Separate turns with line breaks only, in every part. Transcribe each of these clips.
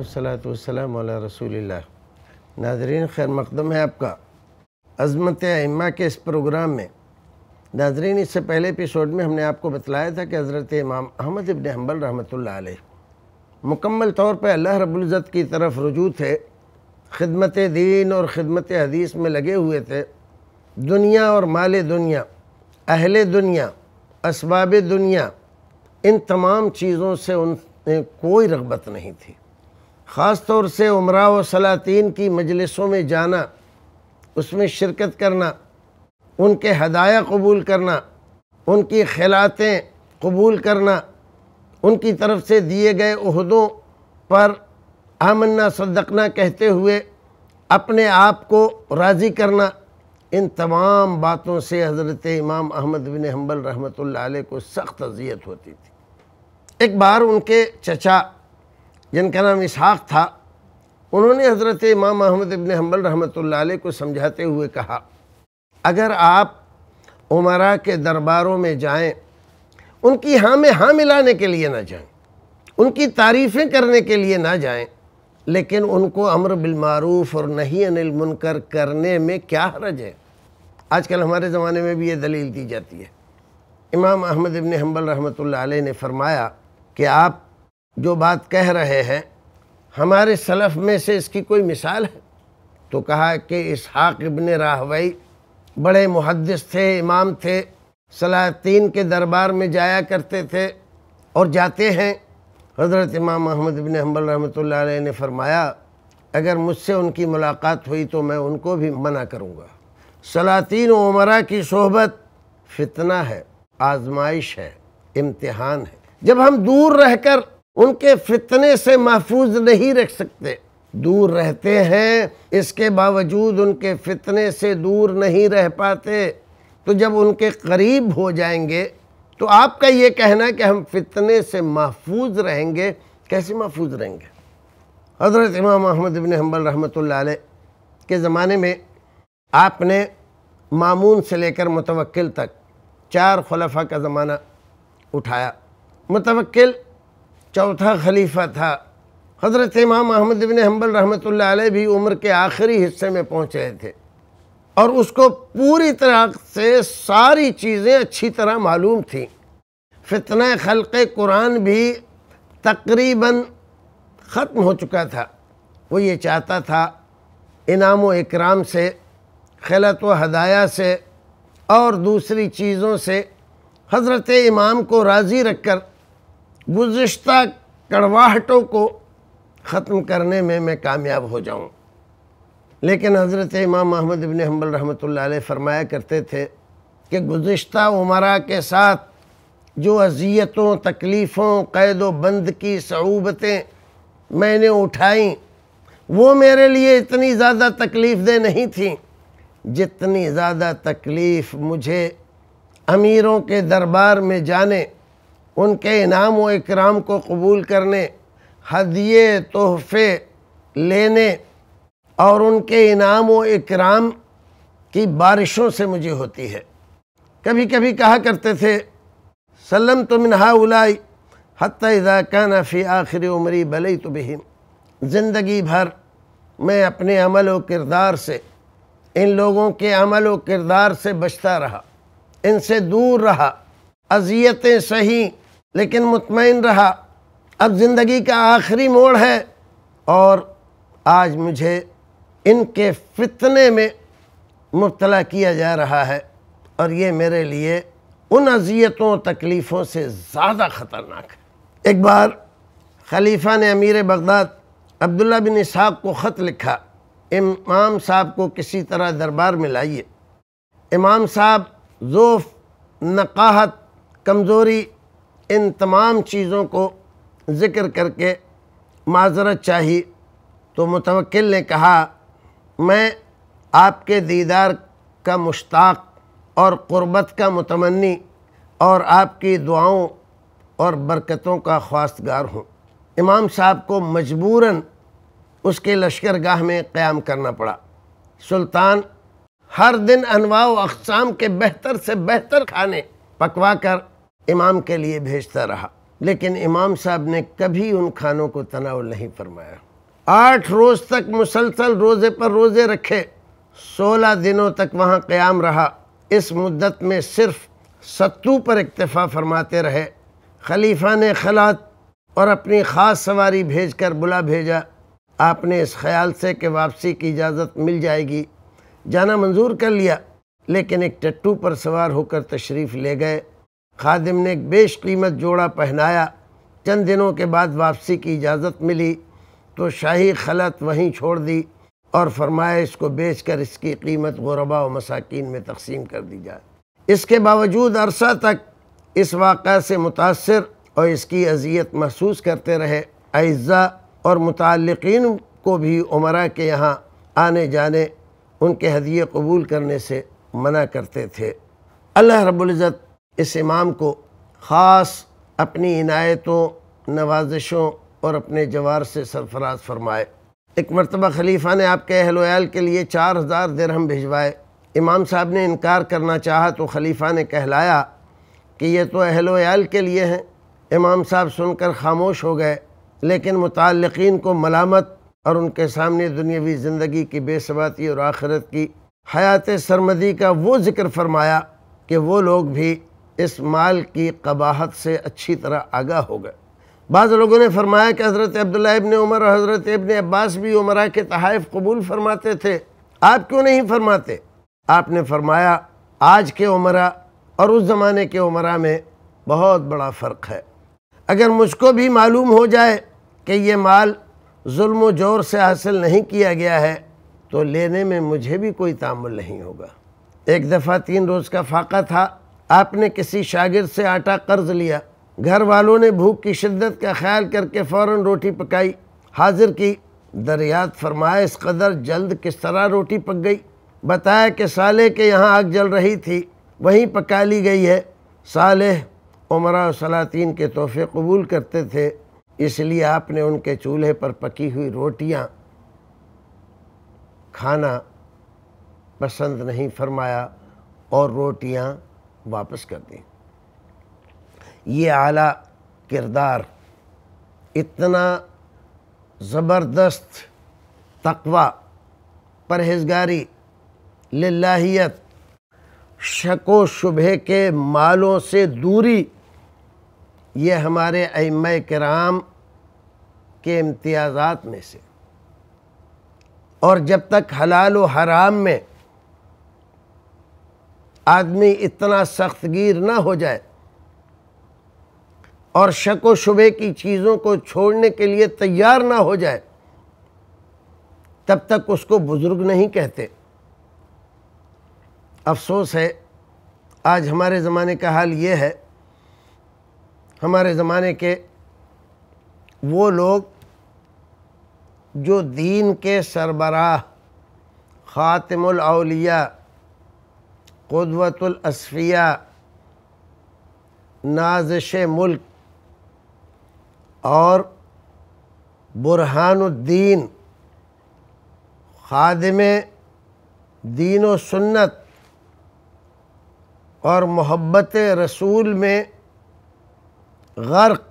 वसलाम रसूल नाजरीन खैर मकदम है आपका अज़मत इमा के इस प्रोग्राम में नाजरीन इससे पहले एपिसोड में हमने आपको बतलाया था कि हज़रत इमाम अहमद इबन हम्बल रहमत मुकम्मल तौर पर अल्लाह रबुल्ज़त की तरफ रजू थे खिदमत दीन और ख़दमत हदीस में लगे हुए थे दुनिया और माल दुनिया अहल दुनिया असबाब दुनिया इन तमाम चीज़ों से उन कोई रगबत नहीं थी ख़ास तौर से उम्र व सलातीन की मजलिसों में जाना उसमें शिरकत करना उनके हदाया कबूल करना उनकी खिलातें कबूल करना उनकी तरफ से दिए गए उहदों पर आमन्ना सदकना कहते हुए अपने आप को राज़ी करना इन तमाम बातों से हज़रत इमाम अहमद बिन हम्बल रहमत को सख्त अजियत होती थी एक बार उनके चचा जिनका नाम इसहाक था उन्होंने हज़रत इमाम महमद इबन हम्बल रहमत को समझाते हुए कहा अगर आप उमरा के दरबारों में जाएं उनकी हाँ में हाँ मिलाने के लिए ना जाएं उनकी तारीफ़ें करने के लिए ना जाएं लेकिन उनको अमर बिलमूफ़ और नहीं अनिल मुनकर करने में क्या हरज है आजकल हमारे ज़माने में भी ये दलील दी जाती है इमाम अहमद इबन हम्बल रहमत ने फरमाया कि आप जो बात कह रहे हैं हमारे सलफ़ में से इसकी कोई मिसाल है तो कहा कि इसहाक़ इबन राहवई बड़े मुहदस थे इमाम थे सलातीन के दरबार में जाया करते थे और जाते हैं हज़रत इमाम महमद इबन हम्बल रहमत ने फरमाया अगर मुझसे उनकी मुलाकात हुई तो मैं उनको भी मना करूँगा सलातीन उमरा की सोहबत फितना है आजमाइश है इम्तहान है जब हम दूर रहकर उनके फितने से महफूज नहीं रख सकते दूर रहते हैं इसके बावजूद उनके फितने से दूर नहीं रह पाते तो जब उनके करीब हो जाएंगे तो आपका ये कहना कि हम फितने से महफूज रहेंगे कैसे महफूज रहेंगे हज़रत इमाम अहमद इबन हम्बल रहमत के ज़माने में आपने मामून से लेकर मुतवक्किल तक चार खलफा का ज़माना उठाया मुतवक्किल चौथा खलीफा था हज़रत इमाम अहमद बिन हम्बल रहमत भी उम्र के आखिरी हिस्से में पहुँच रहे थे और उसको पूरी तरह से सारी चीज़ें अच्छी तरह मालूम थी फितना खलक़ कुरान भी तकरीबन ख़त्म हो चुका था वो ये चाहता था इनाम व इकराम से खलत व हदाया से और दूसरी चीज़ों से हज़रत इमाम को राज़ी रखकर गुज्त कड़वाहटों को ख़त्म करने में मैं कामयाब हो जाऊँ लेकिन हज़रत इमाम महमद इबन हम्बल रहमत फरमाया करते थे कि गुज्त उमरा के साथ जो अजियतों तकलीफ़ों कैद बंद की सऊबतें मैंने उठाई वो मेरे लिए इतनी ज़्यादा तकलीफ़ दे नहीं थी जितनी ज़्यादा तकलीफ़ मुझे अमीरों के दरबार में जाने उनके इनाम व इकराम को कबूल करने हदिये तोहफ़े लेने और उनके इनाम व इकराम की बारिशों से मुझे होती है कभी कभी कहा करते थे सलम तो मिनहा उलाई हत्या का नफ़ी आखिरी उमरी भले तो बहिम ज़िंदगी भर मैं अपने अमल व किरदार से इन लोगों के अमल व किरदार से बचता रहा इनसे दूर रहा अजियतें सही लेकिन मुतमिन रहा अब ज़िंदगी का आखिरी मोड़ है और आज मुझे इनके फितने में मुबला किया जा रहा है और ये मेरे लिए उन अजियतों तकलीफ़ों से ज़्यादा ख़तरनाक है एक बार खलीफा ने अमीर बगदाद अब्दुल्ला बिन साहब को ख़त लिखा इमाम साहब को किसी तरह दरबार में लाइए इमाम साहब जोफ़ नकाहत कमज़ोरी इन तमाम चीज़ों को ज़िक्र करके माजरत चाहिए तो मुतवक्ल ने कहा मैं आपके दीदार का मुश्ताक और क़ुरबत का मतमनी और आपकी दुआओं और बरकतों का ख्वास्तगार हूँ इमाम साहब को मजबूरन उसके लश्कर गाह में क़्याम करना पड़ा सुल्तान हर दिन अनवाओ अकसाम के बेहतर से बेहतर खाने पकवा कर इमाम के लिए भेजता रहा लेकिन इमाम साहब ने कभी उन खानों को तनाव नहीं फरमाया आठ रोज़ तक मुसलसल रोज़े पर रोज़े रखे सोलह दिनों तक वहाँ क़्याम रहा इस मुद्दत में सिर्फ सत्तू पर इक्तफ़ा फरमाते रहे खलीफा ने खलात और अपनी ख़ास सवारी भेज कर बुला भेजा आपने इस ख्याल से कि वापसी की इजाज़त मिल जाएगी जाना मंजूर कर लिया लेकिन एक टट्टू पर सवार होकर तशरीफ़ ले गए खादिम ने एक कीमत जोड़ा पहनाया चंद दिनों के बाद वापसी की इजाज़त मिली तो शाही खलत वहीं छोड़ दी और फरमाया इसको बेच कर इसकी कीमत गुरबा व मसाकिन में तकसीम कर दी जाए इसके बावजूद अरसा तक इस वाक़ से मुतासर और इसकी अजियत महसूस करते रहे अज्जा और मतलकिन को भी उमरा के यहाँ आने जाने उनके हदिये कबूल करने से मना करते थे अल्लाह रब्ज़त इस इमाम को ख़ास अपनी इनायतों नवाजिशों और अपने जवार से सरफराज फरमाए एक मरतबा खलीफा ने आपके अहलोयाल के लिए चार हज़ार दरहम भिजवाए इमाम साहब ने इनकार करना चाहा तो खलीफा ने कहलाया कि ये तो अहलोयाल के लिए हैं इमाम साहब सुनकर खामोश हो गए लेकिन मुतलकिन को मलामत और उनके सामने दुनियावी ज़िंदगी की बेसबाती और आखिरत की हयात सरमदी का वो ज़िक्र फरमाया कि वो लोग भी इस माल की कबाहत से अच्छी तरह आगा हो गए बाज़ लोगों ने फरमाया कि हज़रत अब्दुल्ला इबन उमर और हज़रत इबन अब्बास भी उमरा के तहफ़ कबूल फरमाते थे आप क्यों नहीं फरमाते आपने फरमाया आज के उमरा और उस ज़माने के उमरा में बहुत बड़ा फ़र्क है अगर मुझको भी मालूम हो जाए कि ये माल जुल्म जोर से हासिल नहीं किया गया है तो लेने में मुझे भी कोई तामुल नहीं होगा एक दफ़ा तीन रोज़ का फाका था आपने किसी शागिर से आटा कर्ज लिया घर वालों ने भूख की शिद्दत का ख्याल करके फ़ौर रोटी पकाई हाजिर की दरियात फरमाए इस कदर जल्द किस तरह रोटी पक गई बताया कि साले के यहाँ आग जल रही थी वहीं पका ली गई है साले उमरा सलातीन के तोहफे कबूल करते थे इसलिए आपने उनके चूल्हे पर पकी हुई रोटियाँ खाना पसंद नहीं फरमाया और रोटियाँ वापस कर दें ये आला किरदार इतना ज़बरदस्त तकवा परहेजगारी लाहियत शक व शुबे के मालों से दूरी ये हमारे अम कराम के इम्तियाज़ात में से और जब तक हलाल व हराम में आदमी इतना सख्तगीर ना हो जाए और शक व शुबे की चीज़ों को छोड़ने के लिए तैयार ना हो जाए तब तक उसको बुज़ुर्ग नहीं कहते अफसोस है आज हमारे ज़माने का हाल ये है हमारे ज़माने के वो लोग जो दीन के सरबराह ख़ातमुल क़ुदवतुलसफ़िया नाजश मुल्क और बुरहानुद्दीन खादम दीन व सुन्नत और मोहब्बत रसूल में गर्क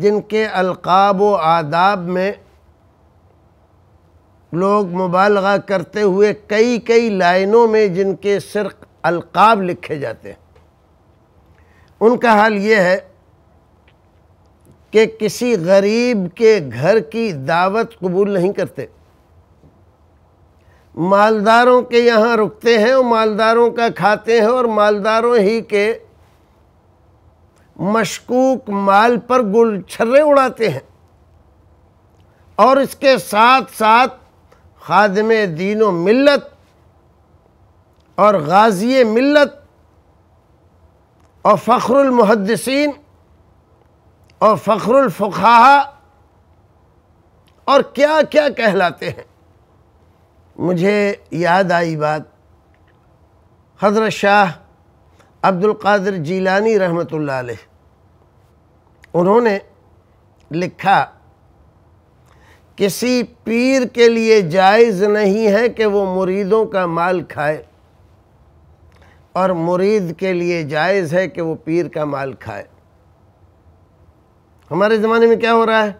जिनके अलकाब व आदाब में लोग मुबालगा करते हुए कई कई लाइनों में जिनके सिर्फ अलकाब लिखे जाते हैं उनका हाल ये है कि किसी गरीब के घर की दावत कबूल नहीं करते मालदारों के यहाँ रुकते हैं और मालदारों का खाते हैं और मालदारों ही के मशकूक माल पर गुल छर्रे उड़ाते हैं और इसके साथ साथ खादम दीन व मिलत और गाजी मिलत और फ़ख्रमहदसिन और फ़ख्रफा और क्या क्या कहलाते हैं मुझे याद आई बात हजरत शाह अब्दुल्कादर जीलानी रहमत उन्होंने लिखा किसी पीर के लिए जायज़ नहीं है कि वो मुरीदों का माल खाए और मुरीद के लिए जायज़ है कि वो पीर का माल खाए हमारे ज़माने में क्या हो रहा है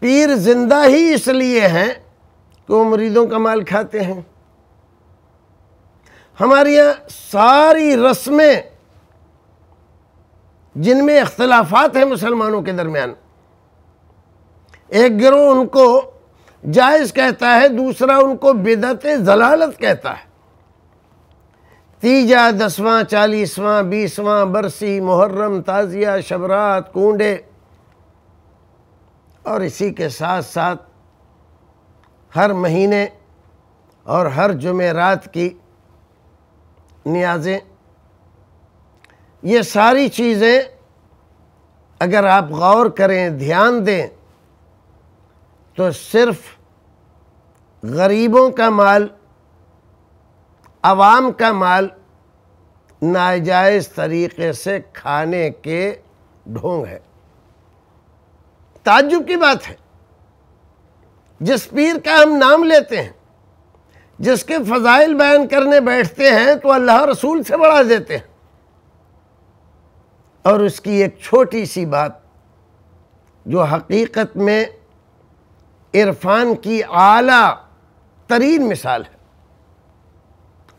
पीर ज़िंदा ही इसलिए हैं कि वो मुरीदों का माल खाते हैं हमारे यहाँ सारी रस्में जिनमें अख्तलाफात हैं मुसलमानों के दरमियान एक गिरोह उनको जायज़ कहता है दूसरा उनको बिदत जलालत कहता है तीजा दसवां चालीसवां बीसवां बरसी मुहर्रम ताज़िया शबरात कूडे और इसी के साथ साथ हर महीने और हर जुमेरात की नियाज़ें ये सारी चीज़ें अगर आप गौर करें ध्यान दें तो सिर्फ गरीबों का माल आवाम का माल नाजायज़ तरीक़े से खाने के ढोंग है ताजुब की बात है जिस पीर का हम नाम लेते हैं जिसके फ़जाइल बयान करने बैठते हैं तो अल्लाह रसूल से बढ़ा देते हैं और उसकी एक छोटी सी बात जो हकीकत में इरफान की आला तरीन मिसाल है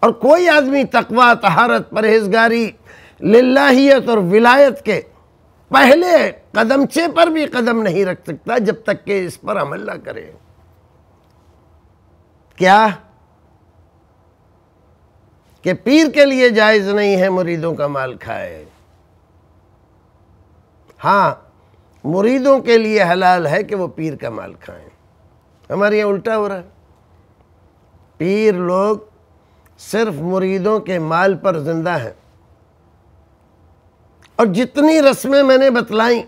और कोई आदमी तकवा तहारत परहेजगारी लाहीत और विलायत के पहले कदमचे पर भी कदम नहीं रख सकता जब तक के इस पर अमल ना करे क्या कि पीर के लिए जायज़ नहीं है मुरीदों का माल खाए हाँ मुरीदों के लिए हलाल है कि वो पीर का माल खाएं हमारे यहाँ उल्टा हो रहा है पीर लोग सिर्फ मुरीदों के माल पर जिंदा हैं और जितनी रस्में मैंने बतलाई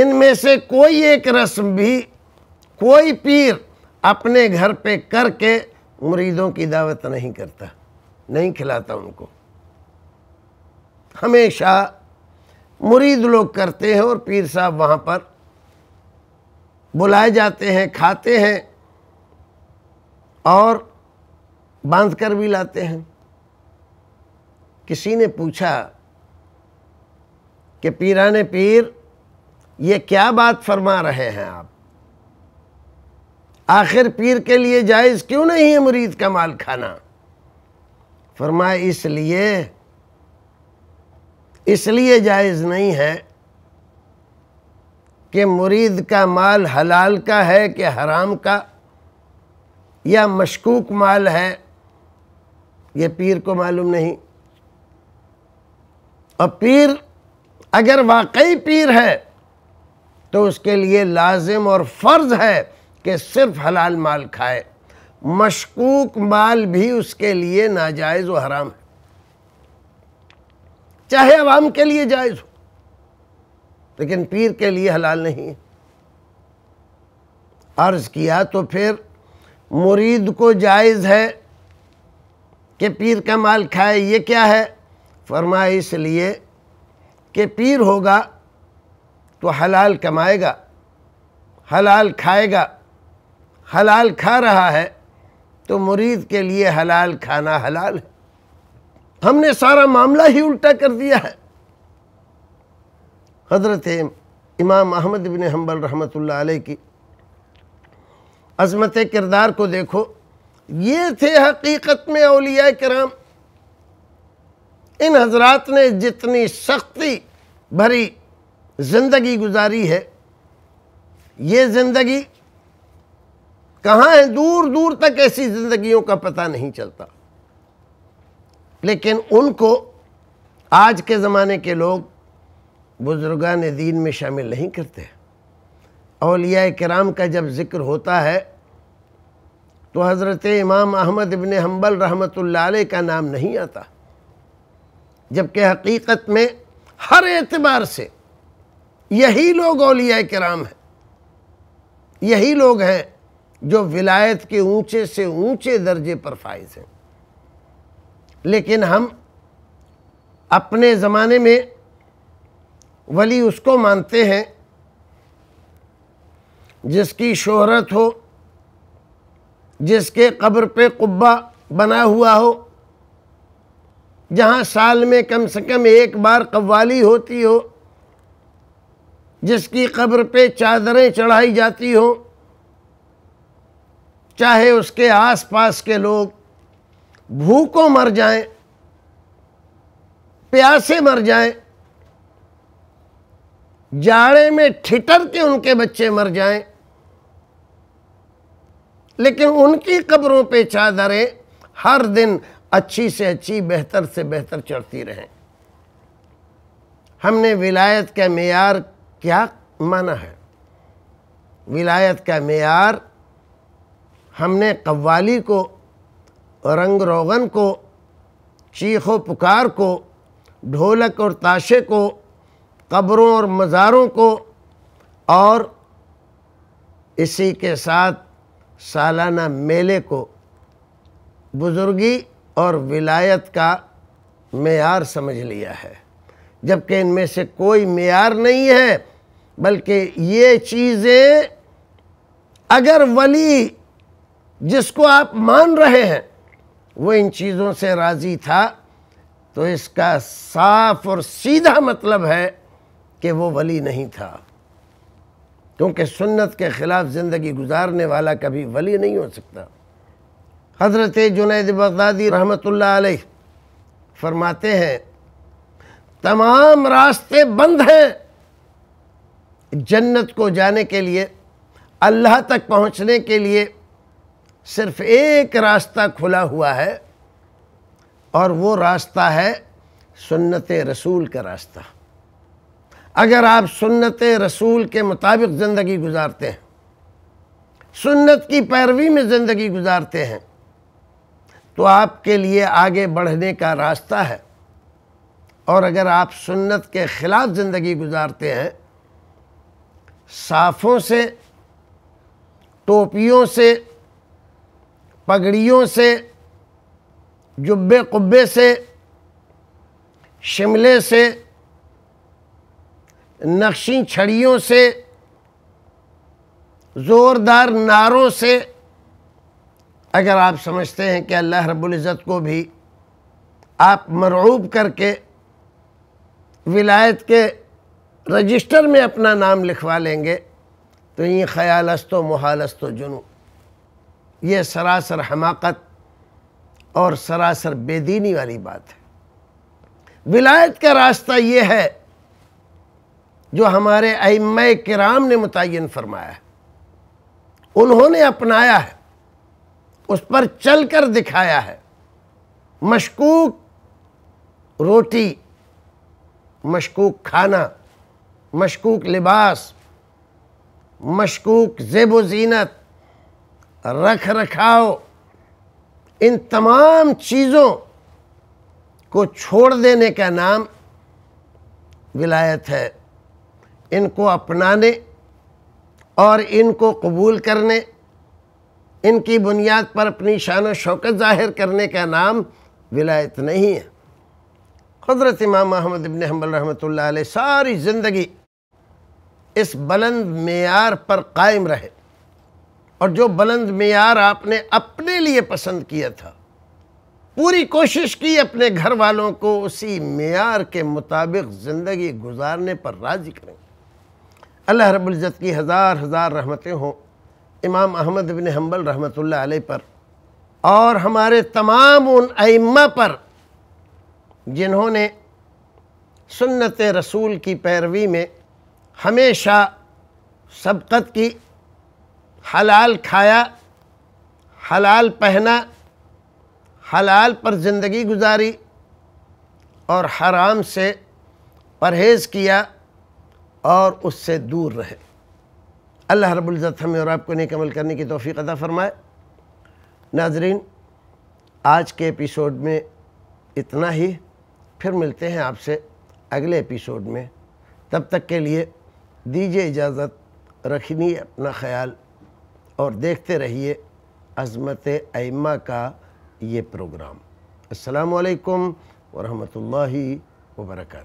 इनमें से कोई एक रस्म भी कोई पीर अपने घर पे करके मुरीदों की दावत नहीं करता नहीं खिलाता उनको हमेशा मुरीद लोग करते हैं और पीर साहब वहाँ पर बुलाए जाते हैं खाते हैं और बांध कर भी लाते हैं किसी ने पूछा कि पीराने पीर ये क्या बात फरमा रहे हैं आप आखिर पीर के लिए जायज़ क्यों नहीं है मुरीद का माल खाना फरमाए इसलिए इसलिए जायज़ नहीं है कि मुरीद का माल हलाल का है कि हराम का या मशकूक माल है ये पीर को मालूम नहीं और पीर अगर वाकई पीर है तो उसके लिए लाजिम और फ़र्ज़ है कि सिर्फ हलाल माल खाए मशकूक माल भी उसके लिए नाजायज़ व हराम है चाहे आवाम के लिए जायज़ हो लेकिन पीर के लिए हलाल नहीं अर्ज़ किया तो फिर मुरीद को जायज़ है कि पीर का माल खाए ये क्या है फरमाया इसलिए कि पीर होगा तो हलाल कमाएगा हलाल खाएगा हलाल खा रहा है तो मुरीद के लिए हलाल खाना हलाल है हमने सारा मामला ही उल्टा कर दिया है हजरत इमाम अहमद बिन हम्बल रहमत आल की अजमत किरदार को देखो ये थे हकीकत में अलिया कराम इन हजरात ने जितनी सख्ती भरी ज़िंदगी गुजारी है ये ज़िंदगी कहाँ है दूर दूर तक ऐसी ज़िंदगियों का पता नहीं चलता लेकिन उनको आज के ज़माने के लोग बुज़ुर्गान दीन में शामिल नहीं करते अलिया कराम का जब ज़िक्र होता है तो हज़रत इमाम अहमद इबन हम्बल रहमत का नाम नहीं आता जबकि हकीकत में हर एतबार से यही लोग अलिया कराम हैं यही लोग हैं जो विलायत के ऊंचे से ऊंचे दर्जे पर फाइज हैं लेकिन हम अपने ज़माने में वली उसको मानते हैं जिसकी शोहरत हो जिसके कब्र पे कुब्बा बना हुआ हो जहाँ साल में कम से कम एक बार कव्वाली होती हो जिसकी कब्र पे चादरें चढ़ाई जाती हो चाहे उसके आसपास के लोग भूखों मर जाएं, प्यासे मर जाएं, जाड़े में ठिठर के उनके बच्चे मर जाएं लेकिन उनकी कब्रों पे चादरें हर दिन अच्छी से अच्छी बेहतर से बेहतर चढ़ती रहें हमने विलायत का मैार क्या माना है विलायत का मैार हमने कव्वाली को रंग रोगन को चीखो पुकार को ढोलक और ताशे को कब्रों और मज़ारों को और इसी के साथ सालाना मेले को बुज़ुर्गी और विलायत का मैार समझ लिया है जबकि इनमें से कोई मैार नहीं है बल्कि ये चीज़ें अगर वली जिसको आप मान रहे हैं वो इन चीज़ों से राज़ी था तो इसका साफ और सीधा मतलब है कि वो वली नहीं था क्योंकि सुन्नत के ख़िलाफ़ ज़िंदगी गुजारने वाला कभी वली नहीं हो सकता हज़रत जुनेद बगदादी रहमत फरमाते हैं तमाम रास्ते बंद हैं जन्नत को जाने के लिए अल्लाह तक पहुंचने के लिए सिर्फ़ एक रास्ता खुला हुआ है और वो रास्ता है सुन्नत रसूल का रास्ता अगर आप सुन्नत रसूल के मुताबिक ज़िंदगी गुजारते हैं सुन्नत की पैरवी में ज़िंदगी गुजारते हैं तो आपके लिए आगे बढ़ने का रास्ता है और अगर आप सुन्नत के ख़िलाफ़ ज़िंदगी गुजारते हैं साफ़ों से टोपियों से पगड़ियों से जुब्बे कुब्बे से शिमले से नक्शी छड़ियों से ज़ोरदार नारों से अगर आप समझते हैं कि अल्लाह रब्ज़त को भी आप मरऊब करके विलायत के रजिस्टर में अपना नाम लिखवा लेंगे तो ये ख़यालस्त व महालस्त जुनू ये सरासर हमाकत और सरासर बेदीनी वाली बात है विलायत का रास्ता ये है जो हमारे अम कराम ने मुतन फरमाया है उन्होंने अपनाया है उस पर चल कर दिखाया है मशकूक रोटी मशकूक खाना मशकूक लिबास मशकूक जेब जीनत रख रखाव इन तमाम चीज़ों को छोड़ देने का नाम विलायत है इनको अपनाने और इनको कबूल करने इनकी बुनियाद पर अपनी शान शौकत ज़ाहिर करने का नाम विलायत नहीं है हजरत इमाम अहमद इबन हम्बल रहमत सारी ज़िंदगी इस बुलंद मैार पर कायम रहे और जो बुलंद मैार आपने अपने लिए पसंद किया था पूरी कोशिश की अपने घर वालों को उसी मैार के मुताबिक ज़िंदगी गुजारने पर राजी करें अल्लाह रबुल्ज़त की हज़ार हज़ार रहमतें हों इमाम अहमद बिन हम्बल रहमत आल पर और हमारे तमाम उन अम्मा पर जिन्होंने सुन्नत रसूल की पैरवी में हमेशा सबकत की हलाल खाया हलाल पहना हलाल पर ज़िंदगी गुजारी और हराम से परहेज़ किया और उससे दूर रहे अल्लाह रबुल्ज़त हमें और आपको नेक अमल करने की तोफ़ी अदा फ़रमाए नाजरीन आज के एपिसोड में इतना ही फिर मिलते हैं आपसे अगले एपिसोड में तब तक के लिए दीजिए इजाज़त रखनी अपना ख्याल और देखते रहिए अज़मत आइमा का ये प्रोग्राम असलकम वरहमल वर्का